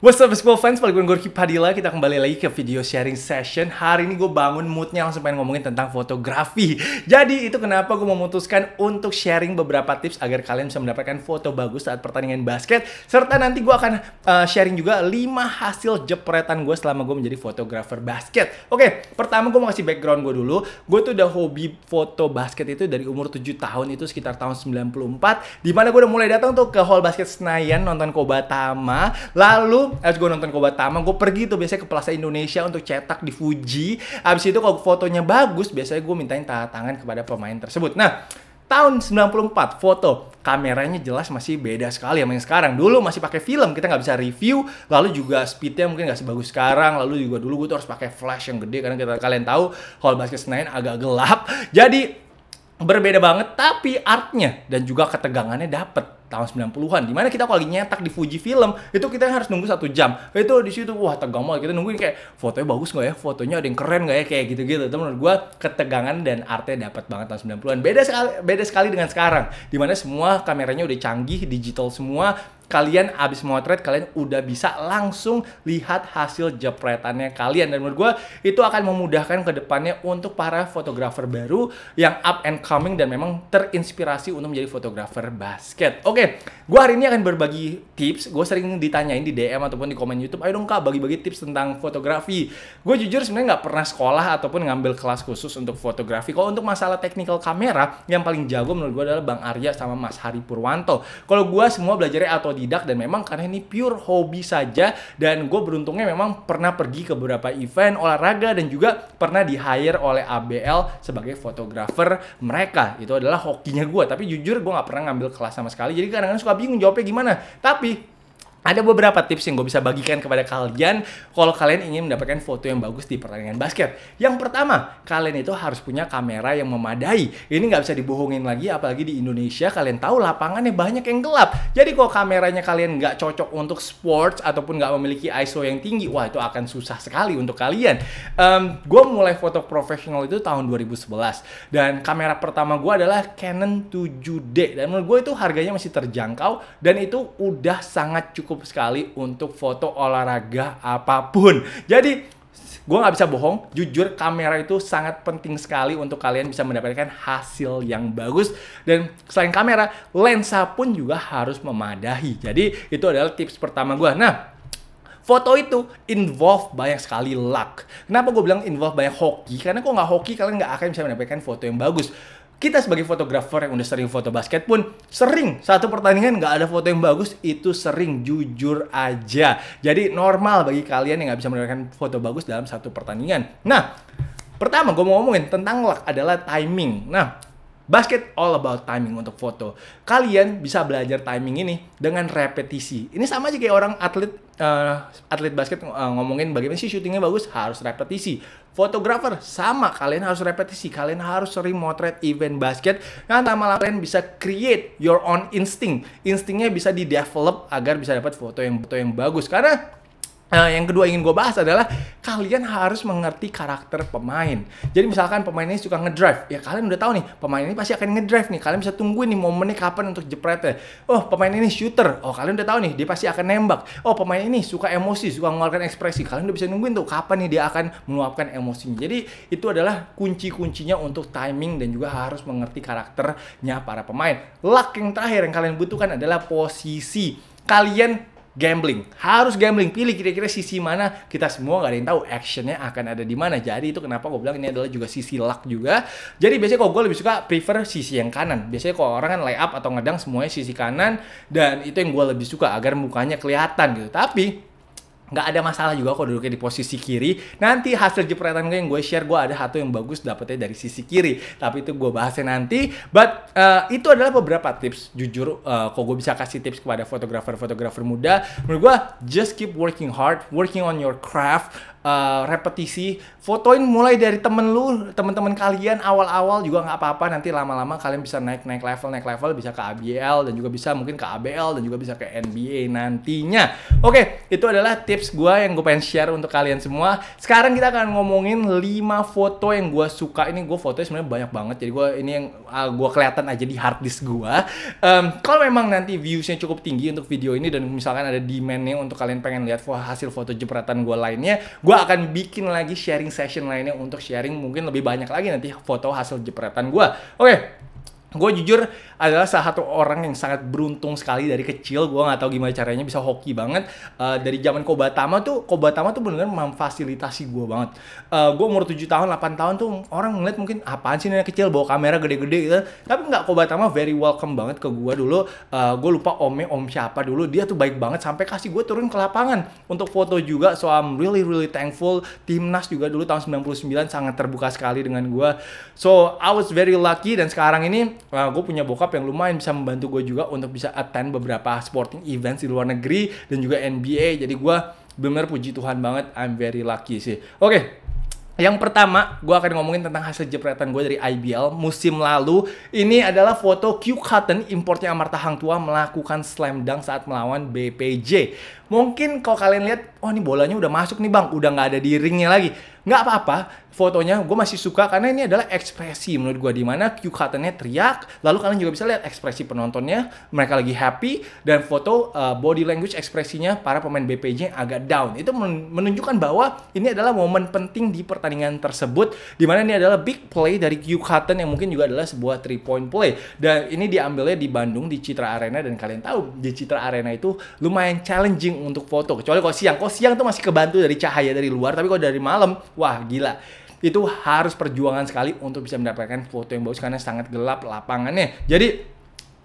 What's up baseball fans, balik gue Gorky Padilla Kita kembali lagi ke video sharing session Hari ini gue bangun moodnya langsung pengen ngomongin tentang fotografi Jadi itu kenapa gue memutuskan untuk sharing beberapa tips Agar kalian bisa mendapatkan foto bagus saat pertandingan basket Serta nanti gue akan uh, sharing juga 5 hasil jepretan gue selama gue menjadi fotografer basket Oke, pertama gue mau kasih background gue dulu Gue tuh udah hobi foto basket itu dari umur 7 tahun Itu sekitar tahun 94 Dimana gue udah mulai datang tuh ke Hall Basket Senayan nonton Kobatama Lalu abis gue nonton Tama, gue pergi tuh biasanya ke Plaza Indonesia untuk cetak di Fuji abis itu kalau fotonya bagus biasanya gue mintain tanda tangan kepada pemain tersebut nah tahun 94 foto kameranya jelas masih beda sekali sama yang sekarang dulu masih pakai film kita nggak bisa review lalu juga speednya mungkin nggak sebagus sekarang lalu juga dulu gue tuh harus pakai flash yang gede karena kita kalian tahu hall basket Senayan agak gelap jadi berbeda banget tapi artnya dan juga ketegangannya dapet tahun 90-an dimana kita kalau lagi nyetak di Fuji film itu kita harus nunggu satu jam itu di situ wah tegang banget kita nungguin kayak fotonya bagus nggak ya fotonya ada yang keren nggak ya kayak gitu-gitu itu menurut gue ketegangan dan artnya dapat banget tahun 90-an beda sekali beda sekali dengan sekarang dimana semua kameranya udah canggih digital semua kalian abis motret kalian udah bisa langsung lihat hasil jepretannya kalian dan menurut gue itu akan memudahkan kedepannya untuk para fotografer baru yang up and coming dan memang terinspirasi untuk menjadi fotografer basket. Oke, gue hari ini akan berbagi tips. Gue sering ditanyain di DM ataupun di komen YouTube, ayo dong kak bagi-bagi tips tentang fotografi. Gue jujur sebenarnya nggak pernah sekolah ataupun ngambil kelas khusus untuk fotografi. Kalau untuk masalah technical kamera, yang paling jago menurut gue adalah Bang Arya sama Mas Hari Purwanto. Kalau gue semua belajarnya atau otodidak dan memang karena ini pure hobi saja dan gue beruntungnya memang pernah pergi ke beberapa event olahraga dan juga pernah di hire oleh ABL sebagai fotografer mereka itu adalah hokinya gue tapi jujur gue nggak pernah ngambil kelas sama sekali jadi kadang-kadang suka bingung jawabnya gimana tapi ada beberapa tips yang gue bisa bagikan kepada kalian kalau kalian ingin mendapatkan foto yang bagus di pertandingan basket. Yang pertama, kalian itu harus punya kamera yang memadai. Ini nggak bisa dibohongin lagi, apalagi di Indonesia kalian tahu lapangannya banyak yang gelap. Jadi kalau kameranya kalian nggak cocok untuk sports ataupun nggak memiliki ISO yang tinggi, wah itu akan susah sekali untuk kalian. Um, gue mulai foto profesional itu tahun 2011 dan kamera pertama gue adalah Canon 7D dan menurut gue itu harganya masih terjangkau dan itu udah sangat cukup cukup sekali untuk foto olahraga apapun. Jadi gue nggak bisa bohong, jujur kamera itu sangat penting sekali untuk kalian bisa mendapatkan hasil yang bagus. Dan selain kamera, lensa pun juga harus memadahi. Jadi itu adalah tips pertama gue. Nah, foto itu involve banyak sekali luck. Kenapa gue bilang involve banyak hoki? Karena kalau nggak hoki, kalian nggak akan bisa mendapatkan foto yang bagus kita sebagai fotografer yang udah sering foto basket pun sering satu pertandingan nggak ada foto yang bagus itu sering jujur aja jadi normal bagi kalian yang nggak bisa mendapatkan foto bagus dalam satu pertandingan nah pertama gue mau ngomongin tentang luck adalah timing nah Basket all about timing untuk foto. Kalian bisa belajar timing ini dengan repetisi. Ini sama aja kayak orang atlet uh, atlet basket uh, ngomongin bagaimana sih syutingnya bagus harus repetisi. Fotografer sama, kalian harus repetisi, kalian harus sering motret event basket. Nah, sama kalian bisa create your own instinct. Instingnya bisa di develop agar bisa dapat foto yang foto yang bagus. Karena Nah, yang kedua ingin gue bahas adalah kalian harus mengerti karakter pemain. Jadi misalkan pemain ini suka ngedrive, ya kalian udah tahu nih pemain ini pasti akan ngedrive nih. Kalian bisa tungguin nih momennya kapan untuk jepretnya. Oh pemain ini shooter, oh kalian udah tahu nih dia pasti akan nembak. Oh pemain ini suka emosi, suka mengeluarkan ekspresi. Kalian udah bisa nungguin tuh kapan nih dia akan meluapkan emosinya. Jadi itu adalah kunci-kuncinya untuk timing dan juga harus mengerti karakternya para pemain. Luck yang terakhir yang kalian butuhkan adalah posisi. Kalian gambling harus gambling pilih kira-kira sisi mana kita semua nggak ada yang tahu actionnya akan ada di mana jadi itu kenapa gue bilang ini adalah juga sisi luck juga jadi biasanya kalau gue lebih suka prefer sisi yang kanan biasanya kalau orang kan lay up atau ngedang semuanya sisi kanan dan itu yang gue lebih suka agar mukanya kelihatan gitu tapi nggak ada masalah juga kok duduknya di posisi kiri. Nanti hasil jepretan gue yang gue share, gue ada satu yang bagus dapetnya dari sisi kiri. Tapi itu gue bahasnya nanti. But uh, itu adalah beberapa tips. Jujur, uh, kok gue bisa kasih tips kepada fotografer-fotografer muda. Menurut gue, just keep working hard, working on your craft. Eh, repetisi, fotoin mulai dari temen lu, temen-temen kalian awal-awal juga nggak apa-apa. Nanti lama-lama kalian bisa naik naik level, naik level bisa ke ABL dan juga bisa mungkin ke ABL dan juga bisa ke NBA nantinya. Oke, okay, itu adalah tips gue yang gue pengen share untuk kalian semua. Sekarang kita akan ngomongin 5 foto yang gue suka. Ini gue fotonya sebenarnya banyak banget, jadi gue ini yang uh, ah, gue kelihatan aja di hard disk gue. Um, kalau memang nanti viewsnya cukup tinggi untuk video ini dan misalkan ada demandnya untuk kalian pengen lihat hasil foto jepretan gue lainnya, gue gue akan bikin lagi sharing session lainnya untuk sharing mungkin lebih banyak lagi nanti foto hasil jepretan gue. Oke, okay, gue jujur adalah salah satu orang yang sangat beruntung sekali dari kecil gue nggak tahu gimana caranya bisa hoki banget uh, dari zaman Kobatama tuh Kobatama tuh benar-benar memfasilitasi gue banget uh, eh, gue umur 7 tahun 8 tahun tuh orang ngeliat mungkin apaan sih nenek kecil bawa kamera gede-gede gitu tapi nggak Kobatama very welcome banget ke gue dulu uh, eh, gue lupa omnya om siapa dulu dia tuh baik banget sampai kasih gue turun ke lapangan untuk foto juga so I'm really really thankful timnas juga dulu tahun 99 sangat terbuka sekali dengan gue so I was very lucky dan sekarang ini uh, gue punya bokap yang lumayan bisa membantu gue juga untuk bisa attend beberapa sporting events di luar negeri dan juga NBA. Jadi gue bener puji Tuhan banget, I'm very lucky sih. Oke, okay. Yang pertama, gue akan ngomongin tentang hasil jepretan gue dari IBL musim lalu. Ini adalah foto Q Cotton, importnya Amarta Hang Tua, melakukan slam dunk saat melawan BPJ. Mungkin kalau kalian lihat oh ini bolanya udah masuk nih bang, udah nggak ada di ringnya lagi. Nggak apa-apa, fotonya gue masih suka karena ini adalah ekspresi menurut gue Dimana mana Q Cutternya teriak, lalu kalian juga bisa lihat ekspresi penontonnya, mereka lagi happy dan foto uh, body language ekspresinya para pemain BPJ agak down. Itu menunjukkan bahwa ini adalah momen penting di pertandingan tersebut, dimana ini adalah big play dari Q Cutton yang mungkin juga adalah sebuah three point play dan ini diambilnya di Bandung di Citra Arena dan kalian tahu di Citra Arena itu lumayan challenging untuk foto kecuali kalau siang kok kalau siang tuh masih kebantu dari cahaya dari luar, tapi kalau dari malam, wah gila itu harus perjuangan sekali untuk bisa mendapatkan foto yang bagus karena sangat gelap lapangannya. Jadi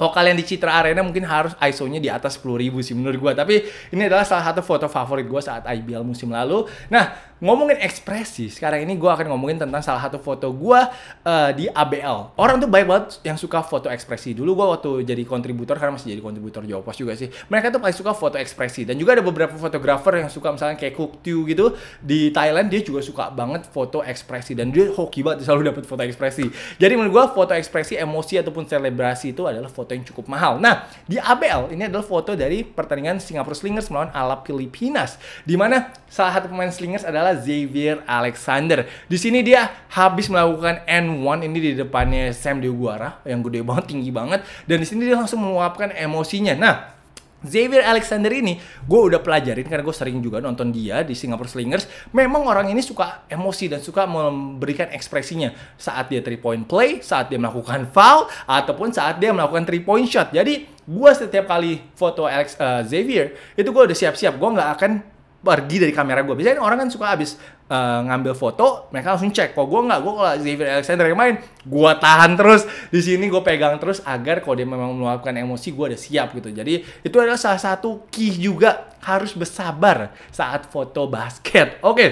oh kalian di Citra Arena mungkin harus ISO-nya di atas ribu sih menurut gue. Tapi ini adalah salah satu foto favorit gue saat IBL musim lalu. Nah, ngomongin ekspresi, sekarang ini gue akan ngomongin tentang salah satu foto gue uh, di ABL. Orang tuh baik banget yang suka foto ekspresi. Dulu gue waktu jadi kontributor, karena masih jadi kontributor Jawa juga sih. Mereka tuh paling suka foto ekspresi. Dan juga ada beberapa fotografer yang suka misalnya kayak Cook Tiu gitu. Di Thailand dia juga suka banget foto ekspresi. Dan dia hoki banget selalu dapat foto ekspresi. Jadi menurut gue foto ekspresi, emosi ataupun selebrasi itu adalah foto foto yang cukup mahal. Nah, di ABL ini adalah foto dari pertandingan Singapura Slingers melawan Alap Filipinas, di mana salah satu pemain Slingers adalah Xavier Alexander. Di sini dia habis melakukan N1 ini di depannya Sam Deguara yang gede banget, tinggi banget, dan di sini dia langsung meluapkan emosinya. Nah, Xavier Alexander ini gue udah pelajarin karena gue sering juga nonton dia di Singapore Slingers. Memang orang ini suka emosi dan suka memberikan ekspresinya saat dia three point play, saat dia melakukan foul ataupun saat dia melakukan three point shot. Jadi gue setiap kali foto Alex uh, Xavier itu gue udah siap-siap gue nggak akan pergi dari kamera gue. Biasanya orang kan suka abis uh, eh, ngambil foto, mereka langsung cek. Kok gue nggak, gue kalau Xavier Alexander yang main, gue tahan terus di sini, gue pegang terus agar kalau dia memang meluapkan emosi, gue udah siap gitu. Jadi itu adalah salah satu key juga harus bersabar saat foto basket. Oke, okay.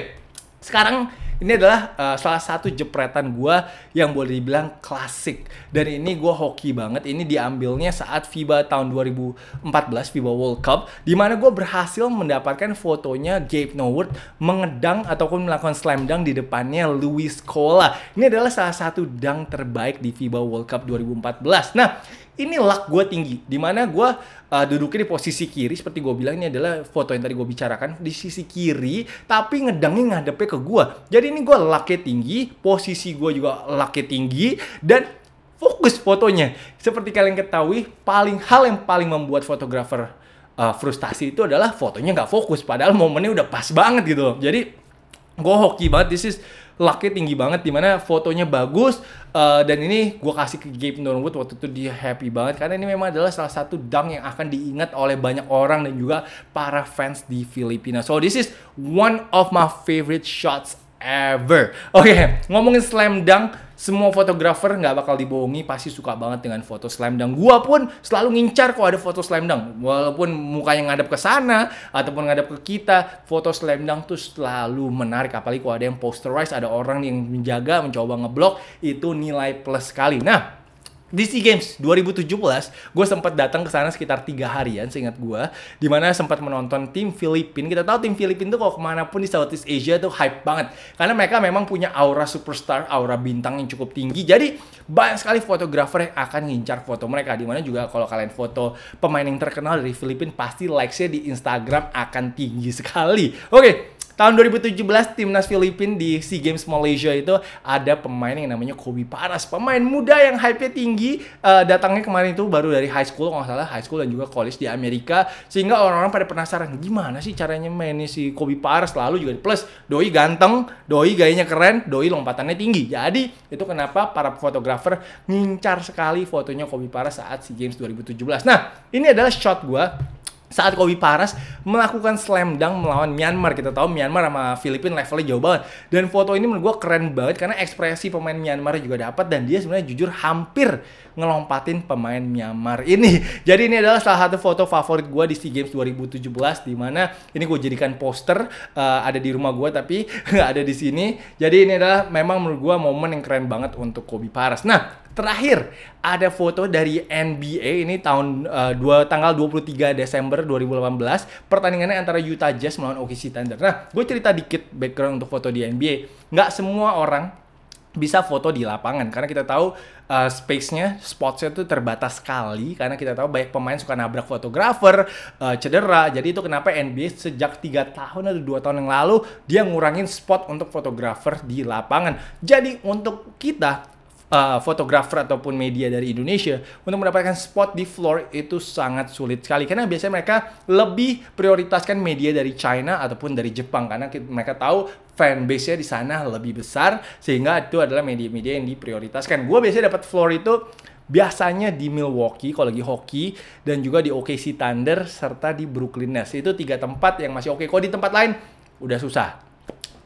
sekarang ini adalah uh, salah satu jepretan gue yang boleh dibilang klasik. Dan ini gue hoki banget. Ini diambilnya saat FIBA tahun 2014 FIBA World Cup, di mana gue berhasil mendapatkan fotonya Gabe Noward mengedang ataupun melakukan slam dunk di depannya Louis Cola. Ini adalah salah satu dunk terbaik di FIBA World Cup 2014. Nah, ini luck gue tinggi dimana gue uh, duduknya di posisi kiri seperti gue bilang ini adalah foto yang tadi gue bicarakan di sisi kiri tapi ngedangnya ngadepnya ke gue jadi ini gue lucknya tinggi posisi gue juga lucknya tinggi dan fokus fotonya seperti kalian ketahui paling hal yang paling membuat fotografer uh, frustasi itu adalah fotonya nggak fokus padahal momennya udah pas banget gitu loh jadi gue hoki banget this is lucknya tinggi banget dimana fotonya bagus uh, dan ini gue kasih ke Gabe Norwood waktu itu dia happy banget karena ini memang adalah salah satu dunk yang akan diingat oleh banyak orang dan juga para fans di Filipina. So this is one of my favorite shots ever. Oke, okay, ngomongin slam dunk, semua fotografer nggak bakal dibohongi pasti suka banget dengan foto slam dunk. Gua pun selalu ngincar kok ada foto slam dunk. Walaupun mukanya ngadep ke sana ataupun ngadep ke kita, foto slam dunk tuh selalu menarik apalagi kalau ada yang posterize, ada orang yang menjaga, mencoba ngeblok, itu nilai plus sekali. Nah, di SEA Games 2017, gue sempat datang ke sana sekitar tiga harian, seingat gue, dimana sempat menonton tim Filipin. Kita tahu tim Filipin tuh kalau kemana pun di Southeast Asia tuh hype banget, karena mereka memang punya aura superstar, aura bintang yang cukup tinggi. Jadi banyak sekali fotografer yang akan ngincar foto mereka, dimana juga kalau kalian foto pemain yang terkenal dari Filipin pasti likesnya di Instagram akan tinggi sekali. Oke, tahun 2017 timnas Filipina di SEA Games Malaysia itu ada pemain yang namanya Kobe Paras, pemain muda yang hype-nya tinggi, uh, datangnya kemarin itu baru dari high school nggak salah, high school dan juga college di Amerika, sehingga orang-orang pada penasaran gimana sih caranya mainnya si Kobe Paras lalu juga plus doi ganteng, doi gayanya keren, doi lompatannya tinggi. Jadi itu kenapa para fotografer ngincar sekali fotonya Kobe Paras saat SEA Games 2017. Nah, ini adalah shot gue saat Kobe Paras melakukan slam dunk melawan Myanmar. Kita tahu Myanmar sama Filipina levelnya jauh banget. Dan foto ini menurut gue keren banget karena ekspresi pemain Myanmar juga dapat dan dia sebenarnya jujur hampir ngelompatin pemain Myanmar ini. Jadi ini adalah salah satu foto favorit gue di SEA Games 2017 di mana ini gue jadikan poster uh, ada di rumah gue tapi nggak ada di sini. Jadi ini adalah memang menurut gue momen yang keren banget untuk Kobe Paras. Nah, Terakhir, ada foto dari NBA ini tahun uh, dua, tanggal 23 Desember 2018, pertandingannya antara Utah Jazz melawan OKC Thunder. Nah, gue cerita dikit background untuk foto di NBA. Nggak semua orang bisa foto di lapangan karena kita tahu uh, space-nya, spot-nya itu terbatas sekali karena kita tahu banyak pemain suka nabrak fotografer, uh, cedera. Jadi itu kenapa NBA sejak tiga tahun atau dua tahun yang lalu dia ngurangin spot untuk fotografer di lapangan. Jadi untuk kita uh, fotografer ataupun media dari Indonesia untuk mendapatkan spot di floor itu sangat sulit sekali karena biasanya mereka lebih prioritaskan media dari China ataupun dari Jepang karena mereka tahu fanbase-nya di sana lebih besar sehingga itu adalah media-media yang diprioritaskan. Gue biasanya dapat floor itu biasanya di Milwaukee kalau lagi hoki dan juga di OKC Thunder serta di Brooklyn Nets. Itu tiga tempat yang masih oke. Okay. Kalau di tempat lain udah susah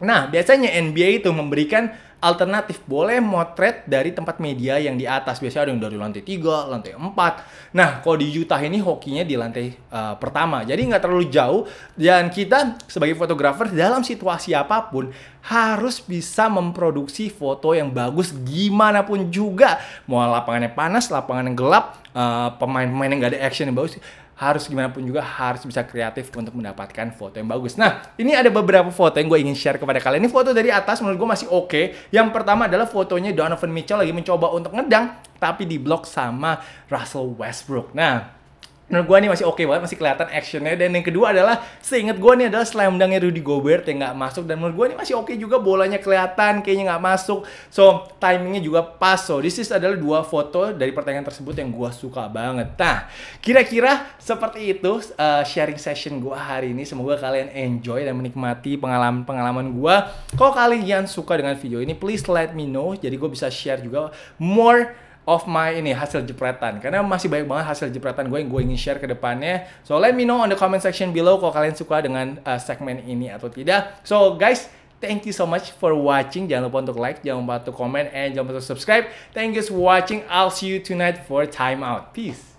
Nah, biasanya NBA itu memberikan alternatif boleh motret dari tempat media yang di atas. Biasanya ada yang dari lantai 3, lantai 4. Nah, kalau di Utah ini hokinya di lantai uh, pertama. Jadi nggak terlalu jauh. Dan kita sebagai fotografer dalam situasi apapun harus bisa memproduksi foto yang bagus gimana pun juga. Mau lapangannya panas, lapangan yang gelap, pemain eh, pemain-pemain yang nggak ada action yang bagus harus gimana pun juga harus bisa kreatif untuk mendapatkan foto yang bagus. Nah, ini ada beberapa foto yang gue ingin share kepada kalian. Ini foto dari atas menurut gue masih oke. Okay. Yang pertama adalah fotonya Donovan Mitchell lagi mencoba untuk ngedang, tapi diblok sama Russell Westbrook. Nah, menurut gue nih masih oke okay banget, masih kelihatan actionnya. Dan yang kedua adalah, seingat gue nih adalah slam dunknya Rudy Gobert yang nggak masuk. Dan menurut gue nih masih oke okay juga, bolanya kelihatan, kayaknya nggak masuk. So, timingnya juga pas. So, this is adalah dua foto dari pertanyaan tersebut yang gue suka banget. Nah, kira-kira seperti itu uh, sharing session gue hari ini. Semoga kalian enjoy dan menikmati pengalaman-pengalaman gue. Kalau kalian suka dengan video ini, please let me know. Jadi gue bisa share juga more of my ini hasil jepretan karena masih banyak banget hasil jepretan gue yang gue ingin share ke depannya so let me know on the comment section below kalau kalian suka dengan uh, segmen ini atau tidak so guys Thank you so much for watching. Jangan lupa untuk like, jangan lupa untuk comment, and jangan lupa untuk subscribe. Thank you for watching. I'll see you tonight for time out. Peace.